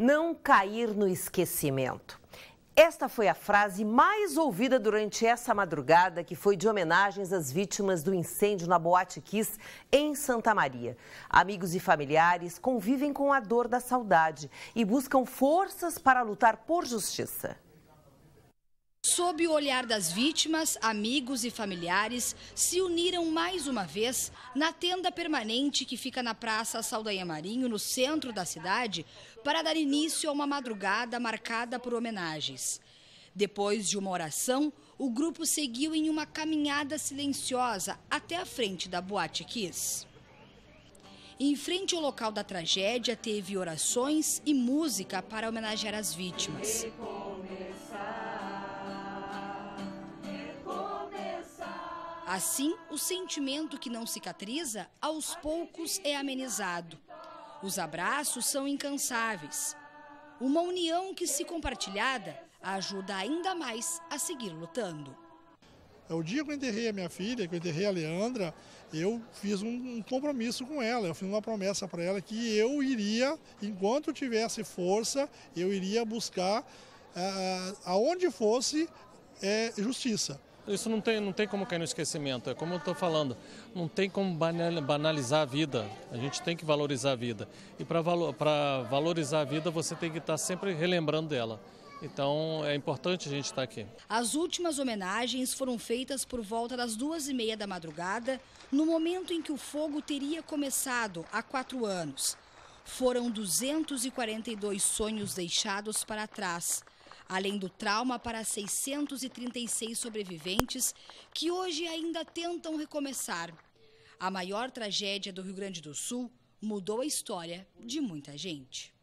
não cair no esquecimento. Esta foi a frase mais ouvida durante essa madrugada, que foi de homenagens às vítimas do incêndio na Boate Kiss, em Santa Maria. Amigos e familiares convivem com a dor da saudade e buscam forças para lutar por justiça. Sob o olhar das vítimas, amigos e familiares se uniram mais uma vez na tenda permanente que fica na Praça Saldanha Marinho, no centro da cidade, para dar início a uma madrugada marcada por homenagens. Depois de uma oração, o grupo seguiu em uma caminhada silenciosa até a frente da Boate Kiss. Em frente ao local da tragédia, teve orações e música para homenagear as vítimas. Assim, o sentimento que não cicatriza, aos poucos é amenizado. Os abraços são incansáveis. Uma união que, se compartilhada, ajuda ainda mais a seguir lutando. É o dia que eu enterrei a minha filha, que eu enterrei a Leandra, eu fiz um compromisso com ela, eu fiz uma promessa para ela que eu iria, enquanto tivesse força, eu iria buscar ah, aonde fosse é, justiça isso não tem, não tem como cair no esquecimento. É como eu estou falando, não tem como banalizar a vida. A gente tem que valorizar a vida. E para valorizar a vida, você tem que estar tá sempre relembrando dela. Então é importante a gente estar tá aqui. As últimas homenagens foram feitas por volta das duas e meia da madrugada, no momento em que o fogo teria começado há quatro anos. Foram 242 sonhos deixados para trás além do trauma para 636 sobreviventes que hoje ainda tentam recomeçar. A maior tragédia do Rio Grande do Sul mudou a história de muita gente.